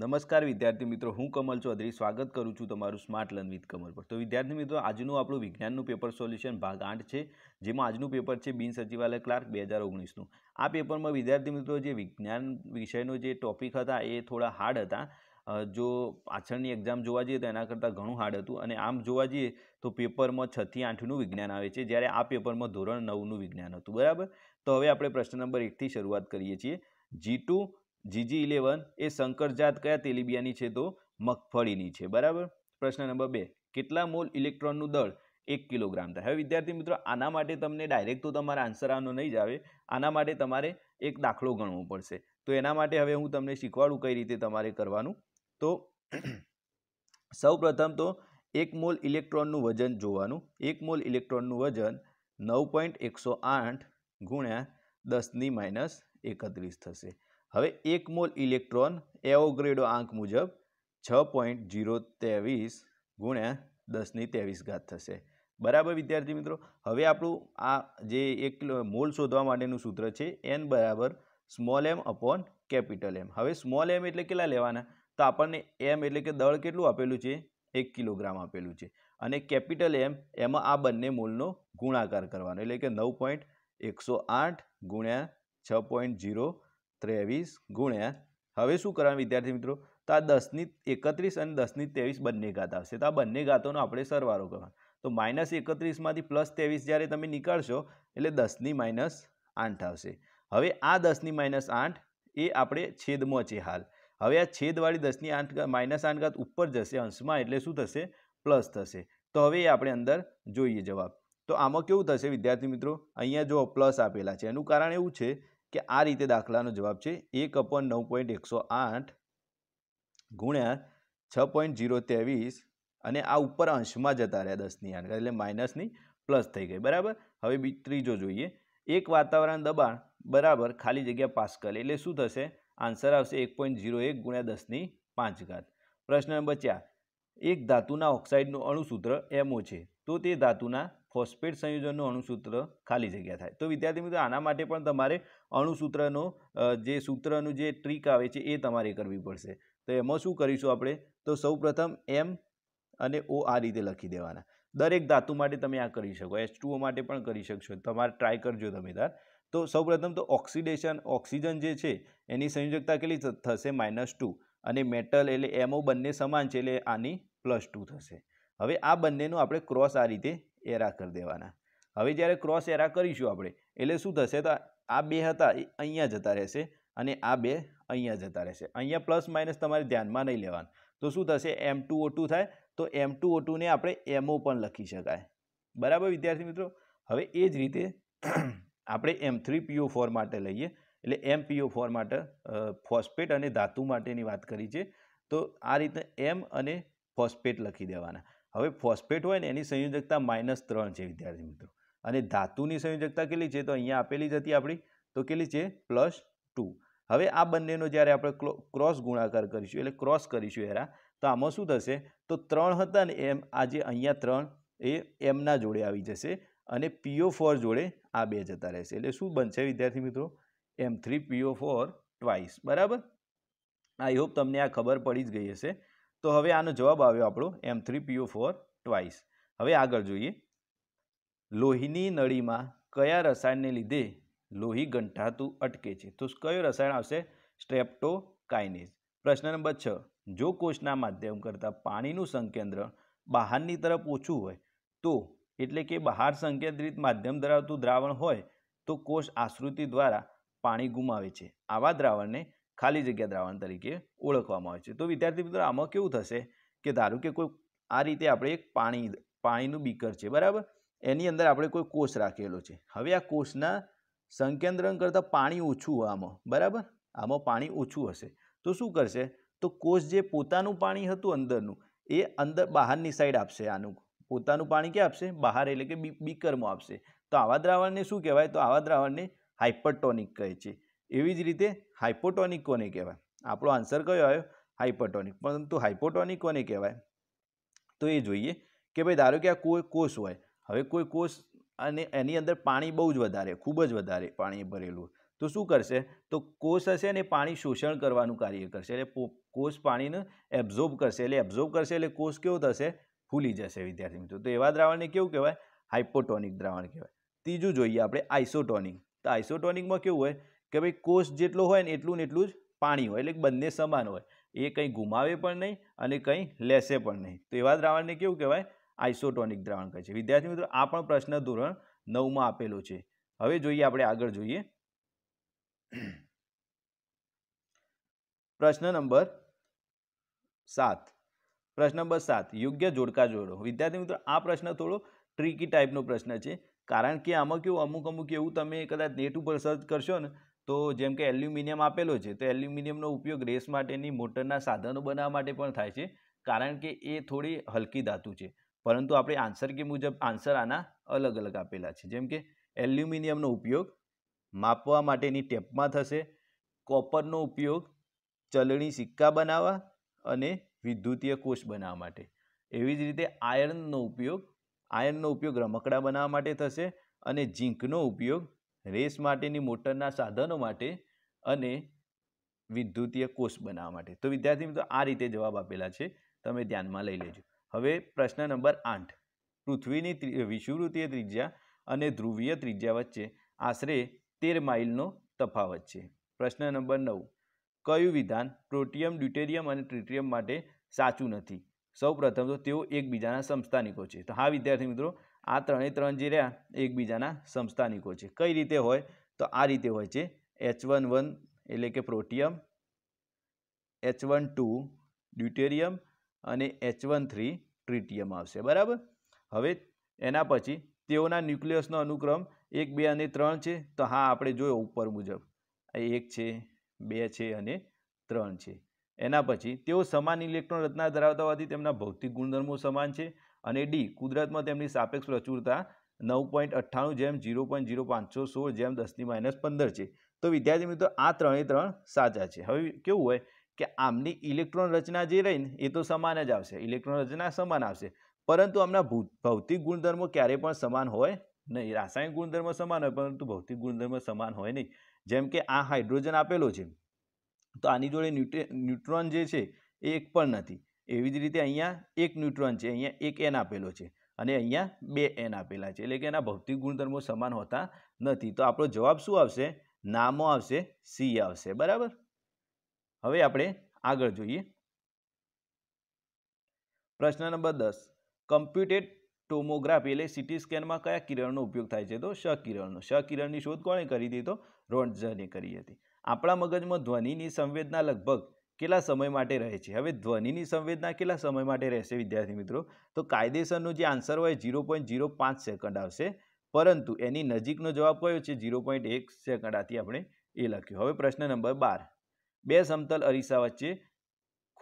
નમસ્કાર વિદ્યાર્થી મિત્રો હું કમલ ચૌધરી સ્વાગત કરું છું તમારું સ્માર્ટ લર્ન વિથ કમલ પર તો વિદ્યાર્થી મિત્રો આજનું આપણું વિજ્ઞાનનું પેપર સોલ્યુશન ભાગ આઠ છે જેમાં આજનું પેપર છે બિન સચિવાલય ક્લાર્ક બે હજાર ઓગણીસનું આ પેપરમાં વિદ્યાર્થી મિત્રો જે વિજ્ઞાન વિષયનો જે ટોપિક હતા એ થોડા હાર્ડ હતા જો પાછળની એક્ઝામ જોવા જઈએ તો એના કરતાં ઘણું હાર્ડ હતું અને આમ જોવા જઈએ તો પેપરમાં છથી આઠનું વિજ્ઞાન આવે છે જ્યારે આ પેપરમાં ધોરણ નવનું વિજ્ઞાન હતું બરાબર તો હવે આપણે પ્રશ્ન નંબર એકથી શરૂઆત કરીએ છીએ જી ટુ જીજી ઇલેવન એ સંકરજાત કયા તેલિબિયાની છે તો મગફળીની છે બરાબર પ્રશ્ન નંબર બે કેટલા મોલ ઇલેક્ટ્રોનનું દળ એક કિલોગ્રામ થાય હવે વિદ્યાર્થી મિત્રો આના માટે તમને ડાયરેક્ટ તો તમારા આન્સર આનો નહીં જ આવે આના માટે તમારે એક દાખલો ગણવો પડશે તો એના માટે હવે હું તમને શીખવાડું કઈ રીતે તમારે કરવાનું તો સૌપ્રથમ તો એક મોલ ઇલેક્ટ્રોનનું વજન જોવાનું એક મોલ ઇલેક્ટ્રોનનું વજન નવ પોઈન્ટ એકસો આઠ ગુણ્યા દસની માઇનસ એકત્રીસ થશે હવે એક મોલ ઇલેક્ટ્રોન એવોગ્રેડો આંક મુજબ છ પોઈન્ટ જીરો ત્રેવીસ ગુણ્યા દસની ત્રેવીસ ઘાત થશે બરાબર વિદ્યાર્થી મિત્રો હવે આપણું આ જે એક મોલ શોધવા માટેનું સૂત્ર છે એન બરાબર small M upon capital M હવે સ્મોલ એમ એટલે કેટલા લેવાના તો આપણને એમ એટલે કે દળ કેટલું આપેલું છે એક કિલોગ્રામ આપેલું છે અને કેપિટલ એમ એમાં આ બંને મોલનો ગુણાકાર કરવાનો એટલે કે નવ પોઈન્ટ એકસો આઠ ગુણ્યા છ પોઈન્ટ જીરો ત્રેવીસ ગુણ્યા હવે શું કરવાનું વિદ્યાર્થી મિત્રો તો આ દસની એકત્રીસ અને દસની ત્રેવીસ બંને ઘાત આવશે તો આ બંને ઘાતોનો આપણે સરવારો કરવાનો તો માઇનસ એકત્રીસમાંથી પ્લસ ત્રેવીસ જ્યારે તમે નીકળશો એટલે દસની માઇનસ આઠ આવશે હવે આ દસની માઇનસ આઠ એ આપણે છેદમાં છે હાલ હવે આ છેદવાળી દસની આઠ માઇનસ આઠ ઘાત ઉપર જશે અંશમાં એટલે શું થશે પ્લસ થશે તો હવે એ આપણે અંદર જોઈએ જવાબ તો આમાં કેવું થશે વિદ્યાર્થી મિત્રો અહીંયા જો પ્લસ આપેલા છે એનું કારણ એવું છે કે આ રીતે દાખલાનો જવાબ છે એક અપોન નવ પોઈન્ટ એકસો આઠ ગુણ્યા છ પોઈન્ટ જીરો ત્રેવીસ અને આ ઉપર અંશમાં જતા રહ્યા દસની આઠ એટલે માઇનસની પ્લસ થઈ ગઈ બરાબર હવે બી ત્રીજો જોઈએ એક વાતાવરણ દબાણ બરાબર ખાલી જગ્યા પાસ્કલ એટલે શું થશે આન્સર આવશે એક પોઈન્ટ જીરો એક ગુણ્યા દસની પાંચ ઘાત પ્રશ્ન નંબર ચાર એક ધાતુના ઓક્સાઇડનું અણુસૂત્ર એમઓ છે તો તે ધાતુના ફોસ્ફેટ સંયોજનનું અણુસૂત્ર ખાલી જગ્યા થાય તો વિદ્યાર્થી મિત્રો આના માટે પણ તમારે અણુસૂત્રનો જે સૂત્રનું જે ટ્રીક આવે છે એ તમારે કરવી પડશે તો એમાં શું કરીશું આપણે તો સૌપ્રથમ એમ અને ઓ આ રીતે લખી દેવાના દરેક ધાતુ માટે તમે આ કરી શકો એચ માટે પણ કરી શકશો તમારે ટ્રાય કરજો તમે તાર તો સૌપ્રથમ તો ઓક્સિડેશન ઓક્સિજન જે છે એની સંયોજકતા કેટલી થશે માઇનસ ટુ અને મેટલ એટલે એમઓ બંને સમાન છે એટલે આની પ્લસ ટુ થશે હવે આ બંનેનું આપણે ક્રોસ આ રીતે એરા કરી દેવાના હવે જ્યારે ક્રોસ એરા કરીશું આપણે એટલે શું થશે તો આ બે હતા એ અહીંયા જતા રહેશે અને આ બે અહીંયા જતા રહેશે અહીંયા પ્લસ માઇનસ તમારે ધ્યાનમાં નહીં લેવાનું તો શું થશે એમ ટુ ઓટુ થાય તો એમ ટુ ઓટુને આપણે એમઓ પણ લખી શકાય બરાબર વિદ્યાર્થી મિત્રો હવે એ જ રીતે આપણે એમ થ્રી પીઓ ફોર માટે લઈએ એટલે એમ પીઓ ફોર માટે ફોસ્ફેટ અને ધાતુ માટેની વાત કરી છે તો આ રીતે એમ અને ફોસ્ફેટ લખી દેવાના હવે ફોસ્ફેટ હોય ને એની સંયોજકતા માઇનસ ત્રણ છે વિદ્યાર્થી મિત્રો અને ધાતુની સંયોજકતા કેટલી છે તો અહીંયા આપેલી જ હતી આપણી તો કેટલી છે પ્લસ ટુ હવે આ બંનેનો જ્યારે આપણે ક્રોસ ગુણાકાર કરીશું એટલે ક્રોસ કરીશું એરા તો આમાં શું થશે તો ત્રણ હતા ને એમ આજે અહીંયા ત્રણ એ એમના જોડે આવી જશે અને પીઓ ફોર જોડે આ બે જતા રહેશે એટલે શું બનશે વિદ્યાર્થી મિત્રો એમ થ્રી પીઓ ફોર ટ્વાઇસ બરાબર આઈ હોપ તમને આ ખબર પડી જ ગઈ હશે તો હવે આનો જવાબ આવ્યો આપણો એમ થ્રી પીઓ ફોર ટ્વાઇસ હવે આગળ જોઈએ લોહીની નળીમાં કયા રસાયણને લીધે લોહી ગંઠાતું અટકે છે તો કયો રસાયણ આવશે સ્ટ્રેપ્ટો સ્ટ્રેપ્ટોકાઇનેઝ પ્રશ્ન નંબર છ જો કોષના માધ્યમ કરતાં પાણીનું સંકેન્દ્ર બહારની તરફ ઓછું હોય તો એટલે કે બહાર સંકેન્દ્રિત માધ્યમ ધરાવતું દ્રાવણ હોય તો કોષ આશ્રુતિ દ્વારા પાણી ગુમાવે છે આવા દ્રાવણને ખાલી જગ્યા દ્રાવણ તરીકે ઓળખવામાં આવે છે તો વિદ્યાર્થી મિત્રો આમાં કેવું થશે કે ધારો કે કોઈ આ રીતે આપણે એક પાણી પાણીનું બીકર છે બરાબર એની અંદર આપણે કોઈ કોષ રાખેલો છે હવે આ કોષના સંકેન્દ્રણ કરતાં પાણી ઓછું આમાં બરાબર આમાં પાણી ઓછું હશે તો શું કરશે તો કોષ જે પોતાનું પાણી હતું અંદરનું એ અંદર બહારની સાઈડ આપશે આનું પોતાનું પાણી ક્યાં આપશે બહાર એટલે કે બીકરમાં આપશે તો આવા દ્રાવણને શું કહેવાય તો આવા દ્રાવણને હાઇપરટોનિક કહે છે એવી જ રીતે હાઇપોટોનિક કોને કહેવાય આપણો આન્સર કયો આવ્યો હાઇપોટોનિક પરંતુ હાઇપોટોનિક કોને કહેવાય તો એ જોઈએ કે ભાઈ ધારો કે આ કોઈ કોષ હોય હવે કોઈ કોષ અને એની અંદર પાણી બહુ જ વધારે ખૂબ જ વધારે પાણી ભરેલું તો શું કરશે તો કોષ હશે ને પાણી શોષણ કરવાનું કાર્ય કરશે એટલે કોષ પાણીને એબ્ઝોર્બ કરશે એટલે એબ્ઝોર્બ કરશે એટલે કોષ કેવો થશે ફૂલી જશે વિદ્યાર્થી મિત્રો તો એવા દ્રાવણને કેવું કહેવાય હાઇપોટોનિક દ્રાવણ કહેવાય ત્રીજું જોઈએ આપણે આઇસોટોનિક તો આઇસોટોનિકમાં કેવું હોય કે ભાઈ કોષ જેટલો હોય ને એટલું ને એટલું જ પાણી હોય એટલે બંને સમાન હોય એ કંઈ ગુમાવે પણ નહીં અને કંઈ લેશે પણ નહીં તો એવા દ્રાવણને કેવું કહેવાય આઇસોટોનિક દ્રાવણ કહે છે વિદ્યાર્થી મિત્રો આ પણ પ્રશ્ન ધોરણ નવમાં આપેલો છે હવે જોઈએ આપણે આગળ જોઈએ પ્રશ્ન નંબર સાત પ્રશ્ન નંબર સાત યોગ્ય જોડકા જોડો વિદ્યાર્થી મિત્રો આ પ્રશ્ન થોડો ટ્રીકી ટાઈપનો પ્રશ્ન છે કારણ કે આમાં કેવું અમુક અમુક એવું તમે કદાચ નેટ ઉપર સર્ચ કરશો ને તો જેમ કે એલ્યુમિનિયમ આપેલો છે તો એલ્યુમિનિયમનો ઉપયોગ રેસ માટેની મોટરના સાધનો બનાવવા માટે પણ થાય છે કારણ કે એ થોડી હલકી ધાતુ છે પરંતુ આપણે આન્સર કે મુજબ આન્સર આના અલગ અલગ આપેલા છે જેમ કે એલ્યુમિનિયમનો ઉપયોગ માપવા માટેની ટેપમાં થશે કોપરનો ઉપયોગ ચલણી સિક્કા બનાવવા અને વિદ્યુતીય કોષ બનાવવા માટે એવી જ રીતે આયર્નનો ઉપયોગ આયર્નનો ઉપયોગ રમકડા બનાવવા માટે થશે અને ઝીંકનો ઉપયોગ રેસ માટેની મોટરના સાધનો માટે અને વિદ્યુતીય કોષ બનાવવા માટે તો વિદ્યાર્થી મિત્રો આ રીતે જવાબ આપેલા છે તમે ધ્યાનમાં લઈ લેજો હવે પ્રશ્ન નંબર આઠ પૃથ્વીની વિષુવૃત્તીય ત્રિજ્યા અને ધ્રુવીય ત્રિજ્યા વચ્ચે આશરે તેર માઇલનો તફાવત છે પ્રશ્ન નંબર નવ કયું વિધાન પ્રોટિયમ ડ્યુટેરિયમ અને ટ્રિટિયમ માટે સાચું નથી સૌ પ્રથમ તો તેઓ એકબીજાના સંસ્થાનિકો છે તો હા વિદ્યાર્થી મિત્રો આ ત્રણે ત્રણ જે રહ્યા એકબીજાના સંસ્થાનિકો છે કઈ રીતે હોય તો આ રીતે હોય છે એચ વન વન એટલે કે protium H one two deuterium અને એચ વન થ્રી ટ્રિટિયમ આવશે બરાબર હવે એના પછી તેઓના ન્યુક્લિયસનો અનુક્રમ એક બે અને ત્રણ છે તો હા આપણે જોયો ઉપર મુજબ એક છે બે છે અને ત્રણ છે એના પછી તેઓ સમાન ઇલેક્ટ્રોન રચના ધરાવતા હોવાથી તેમના ભૌતિક ગુણધર્મો સમાન છે અને ડી કુદરતમાં તેમની સાપેક્ષ પ્રચુરતા નવ પોઈન્ટ અઠ્ઠાણું જેમ જીરો પોઈન્ટ જીરો પાંચસો સોળ જેમ દસની માઇનસ પંદર છે તો વિદ્યાર્થી મિત્રો આ ત્રણે ત્રણ સાચા છે હવે કેવું હોય કે આમની ઇલેક્ટ્રોન રચના જે રહીને એ તો સમાન જ આવશે ઇલેક્ટ્રોન રચના સમાન આવશે પરંતુ આમના ભૌતિક ગુણધર્મો ક્યારેય પણ સમાન હોય નહીં રાસાયણિક ગુણધર્મ સમાન હોય પરંતુ ભૌતિક ગુણધર્મ સમાન હોય નહીં જેમ કે આ હાઇડ્રોજન આપેલો છે તો આની જોડે ન્યુટ્રોન જે છે એ એક પણ નથી એવી જ રીતે અહીંયા એક ન્યુટ્રોન છે અહીંયા એક એન આપેલો છે અને અહીંયા બે એન આપેલા છે એટલે કે એના ભૌતિક ગુણધર્મો સમાન હોતા નથી તો આપણો જવાબ શું આવશે નામો આવશે સી આવશે બરાબર હવે આપણે આગળ જોઈએ પ્રશ્ન નંબર દસ કમ્પ્યુટેડ ટોમોગ્રાફી એટલે સીટી સ્કેનમાં કયા કિરણનો ઉપયોગ થાય છે તો શ કિરણનો ક્ષ કિરણની શોધ કોણે કરી હતી તો રોન્ટઝને કરી હતી આપણા મગજમાં ધ્વનિની સંવેદના લગભગ કેટલા સમય માટે રહે છે હવે ધ્વનિની સંવેદના કેટલા સમય માટે રહેશે વિદ્યાર્થી મિત્રો તો કાયદેસરનો જે આન્સર હોય ઝીરો પોઈન્ટ ઝીરો પાંચ સેકન્ડ આવશે પરંતુ એની નજીકનો જવાબ કયો છે ઝીરો પોઈન્ટ એક સેકન્ડ આથી આપણે એ લખ્યું હવે પ્રશ્ન નંબર બાર બે સમતલ અરીસા વચ્ચે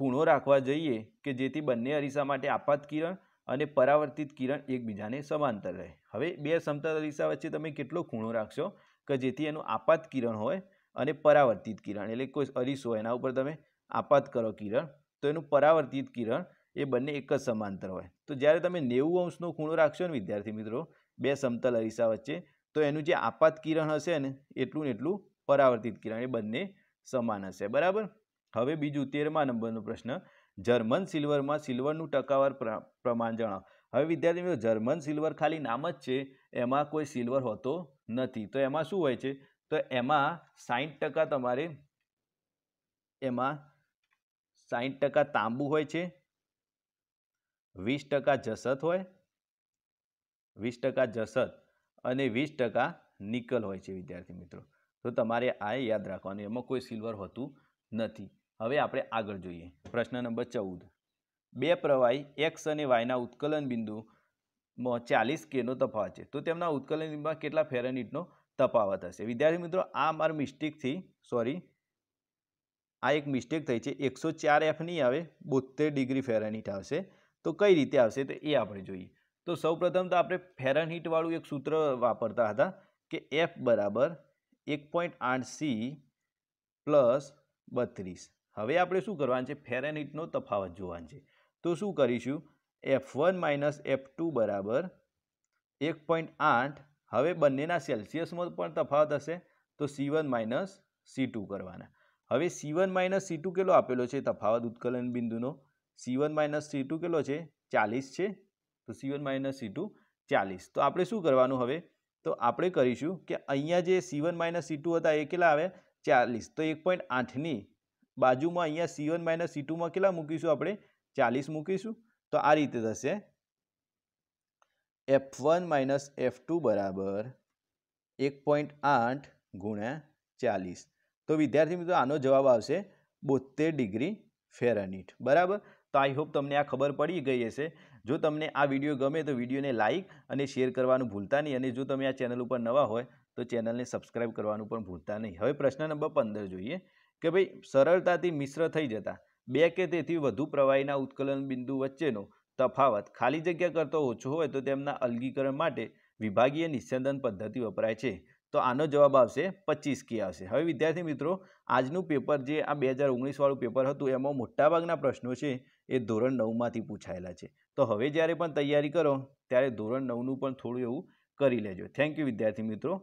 ખૂણો રાખવા જોઈએ કે જેથી બંને અરીસા માટે આપાત કિરણ અને પરાવર્તિત કિરણ એકબીજાને સમાંતર રહે હવે બે સમતલ અરીસા વચ્ચે તમે કેટલો ખૂણો રાખશો કે જેથી એનું આપાત કિરણ હોય અને પરાવર્તિત કિરણ એટલે કોઈ અરીસો એના ઉપર તમે આપાત કરો કિરણ તો એનું પરાવર્તિત કિરણ એ બંને એક જ સમાંતર હોય તો જ્યારે તમે નેવું અંશનો ખૂણો રાખશો ને વિદ્યાર્થી મિત્રો બે સમતલ અરીસા વચ્ચે તો એનું જે આપાત કિરણ હશે ને એટલું ને એટલું પરાવર્તિત કિરણ એ બંને સમાન હશે બરાબર હવે બીજું તેરમા નંબરનો પ્રશ્ન જર્મન સિલ્વરમાં સિલ્વરનું ટકાવાર પ્રમાણ જણાવો હવે વિદ્યાર્થી મિત્રો જર્મન સિલ્વર ખાલી નામ જ છે એમાં કોઈ સિલ્વર હોતો નથી તો એમાં શું હોય છે તો એમાં સાઠ ટકા તમારે એમાં સાહીઠ ટકા તાંબુ હોય છે વીસ ટકા જસત હોય વીસ ટકા જસત અને વીસ ટકા નિકલ હોય છે વિદ્યાર્થી મિત્રો તો તમારે આ યાદ રાખવાનું એમાં કોઈ સિલ્વર હોતું નથી હવે આપણે આગળ જોઈએ પ્રશ્ન નંબર ચૌદ બે પ્રવાહી એક્સ અને વાયના ઉત્કલન બિંદુમાં ચાલીસ કેનો તફાવત છે તો તેમના ઉત્કલન બિંદુમાં કેટલા ફેરનિટનો તફાવત હશે વિદ્યાર્થી મિત્રો આ મારી મિસ્ટેકથી સોરી આ એક મિસ્ટેક થઈ છે એકસો ચાર એફ નહીં આવે બોતેર ડિગ્રી ફેરનહીટ આવશે તો કઈ રીતે આવશે તો એ આપણે જોઈએ તો સૌપ્રથમ તો આપણે ફેરનહીટવાળું એક સૂત્ર વાપરતા હતા કે એફ બરાબર એક પોઈન્ટ આઠ સી પ્લસ બત્રીસ હવે આપણે શું કરવાનું છે ફેરનહીટનો તફાવત જોવાનો છે તો શું કરીશું F one minus F two બરાબર એક પોઈન્ટ આઠ હવે બંનેના સેલ્સિયસમાં પણ તફાવત હશે તો C one minus C two કરવાના હવે C one minus C two કેટલો આપેલો છે તફાવત ઉત્કલન બિંદુનો C one minus C two કેટલો છે ચાલીસ છે તો C one minus C two ચાલીસ તો આપણે શું કરવાનું હવે તો આપણે કરીશું કે અહીંયા જે C one minus C two હતા એ કેટલા આવે ચાલીસ તો એક પોઈન્ટ આઠની બાજુમાં અહીંયા સી વન માઇનસ સી ટુમાં કેટલા મૂકીશું આપણે ચાલીસ મૂકીશું તો આ રીતે થશે F one minus F two બરાબર એક પોઈન્ટ આઠ ગુણ્યા ચાલીસ તો વિદ્યાર્થી મિત્રો આનો જવાબ આવશે બોતેર ડિગ્રી ફેરનહીટ બરાબર તો આઈ હોપ તમને આ ખબર પડી ગઈ હશે જો તમને આ વિડીયો ગમે તો વિડીયોને લાઇક અને શેર કરવાનું ભૂલતા નહીં અને જો તમે આ ચેનલ ઉપર નવા હોય તો ચેનલને સબસ્ક્રાઇબ કરવાનું પણ ભૂલતા નહીં હવે પ્રશ્ન નંબર પંદર જોઈએ કે ભાઈ સરળતાથી મિશ્ર થઈ જતા બે કે તેથી વધુ પ્રવાહીના ઉત્કલન બિંદુ વચ્ચેનો તફાવત ખાલી જગ્યા કરતો ઓછો હોય તો તેમના અલગીકરણ માટે વિભાગીય નિસ્યંદન પદ્ધતિ વપરાય છે તો આનો જવાબ આવશે પચીસ કે આવશે હવે વિદ્યાર્થી મિત્રો આજનું પેપર જે આ બે હજાર ઓગણીસવાળું પેપર હતું એમાં મોટાભાગના પ્રશ્નો છે એ ધોરણ નવમાંથી પૂછાયેલા છે તો હવે જ્યારે પણ તૈયારી કરો ત્યારે ધોરણ નવનું પણ થોડું એવું કરી લેજો થેન્ક યુ વિદ્યાર્થી મિત્રો